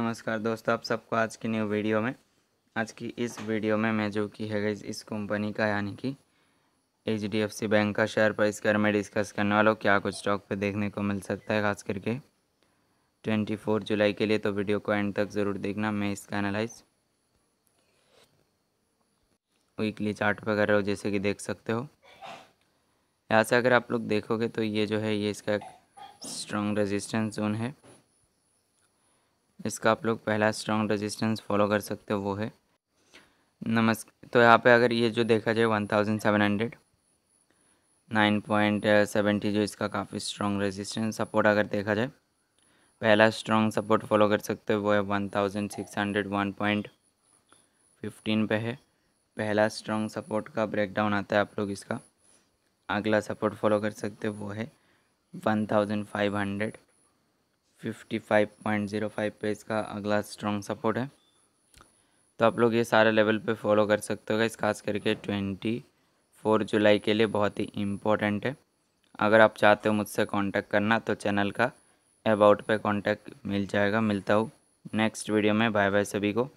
नमस्कार दोस्तों आप सबको आज की न्यू वीडियो में आज की इस वीडियो में मैं जो कि है इस कंपनी का यानी कि H D F C bank का शेयर प्राइस बारे में डिस्कस करने वाला हूँ क्या कुछ स्टॉक पे देखने को मिल सकता है खास करके 24 जुलाई के लिए तो वीडियो को एंड तक ज़रूर देखना मैं इसका एनालाइज वीकली चार्ट पर कर रहा हूँ जैसे कि देख सकते हो यहाँ से अगर आप लोग देखोगे तो ये जो है ये इसका स्ट्रॉन्ग रेजिस्टेंस जोन है इसका आप लोग पहला स्ट्रॉन्ग रेजिस्टेंस फॉलो कर सकते हो वो है नमस् तो यहाँ पे अगर ये जो देखा जाए one thousand seven hundred nine point seventy जो इसका काफ़ी स्ट्रॉन्ग रेजिस्टेंस सपोर्ट अगर देखा जाए पहला स्ट्रॉन्ग सपोर्ट फॉलो कर सकते हो वो है one thousand six hundred one point fifteen पे है पहला स्ट्रॉन्ग सपोर्ट का ब्रेकडाउन आता है आप लोग इसका अगला सपोर्ट फॉलो कर सकते हो वो है one thousand five hundred fifty five point zero five पे इसका अगला स्ट्रॉन्ग सपोर्ट है तो आप लोग ये सारे लेवल पे फॉलो कर सकते हो इस खास करके ट्वेंटी फोर जुलाई के लिए बहुत ही इम्पोर्टेंट है अगर आप चाहते हो मुझसे कांटेक्ट करना तो चैनल का अबाउट पे कांटेक्ट मिल जाएगा मिलता हूँ नेक्स्ट वीडियो में बाय बाय सभी को